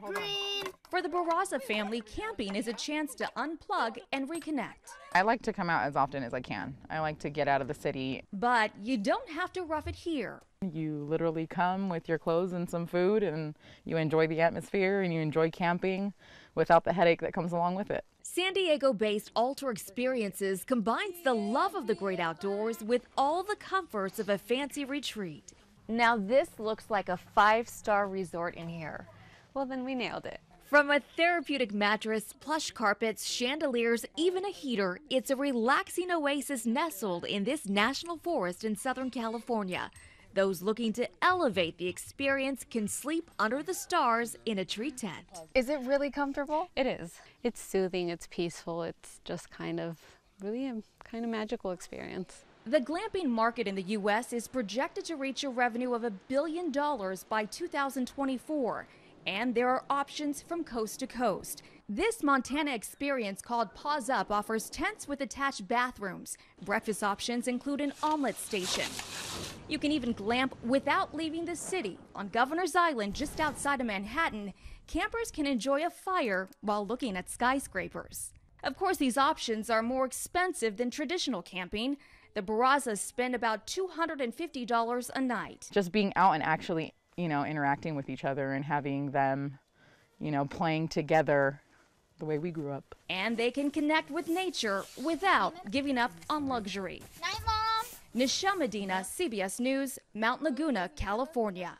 Green. For the Barraza family, camping is a chance to unplug and reconnect. I like to come out as often as I can. I like to get out of the city. But you don't have to rough it here. You literally come with your clothes and some food and you enjoy the atmosphere and you enjoy camping without the headache that comes along with it. San Diego-based Alter Experiences combines the love of the great outdoors with all the comforts of a fancy retreat. Now this looks like a five-star resort in here. Well, then we nailed it. From a therapeutic mattress, plush carpets, chandeliers, even a heater, it's a relaxing oasis nestled in this national forest in Southern California. Those looking to elevate the experience can sleep under the stars in a tree tent. Is it really comfortable? It is. It's soothing, it's peaceful, it's just kind of really a kind of magical experience. The glamping market in the U.S. is projected to reach a revenue of a billion dollars by 2024 and there are options from coast to coast. This Montana experience called Paws Up offers tents with attached bathrooms. Breakfast options include an omelet station. You can even glamp without leaving the city. On Governor's Island, just outside of Manhattan, campers can enjoy a fire while looking at skyscrapers. Of course, these options are more expensive than traditional camping. The Barrazas spend about $250 a night. Just being out and actually you know, interacting with each other and having them, you know, playing together the way we grew up. And they can connect with nature without giving up on luxury. Night, Mom! Nisha Medina, CBS News, Mount Laguna, California.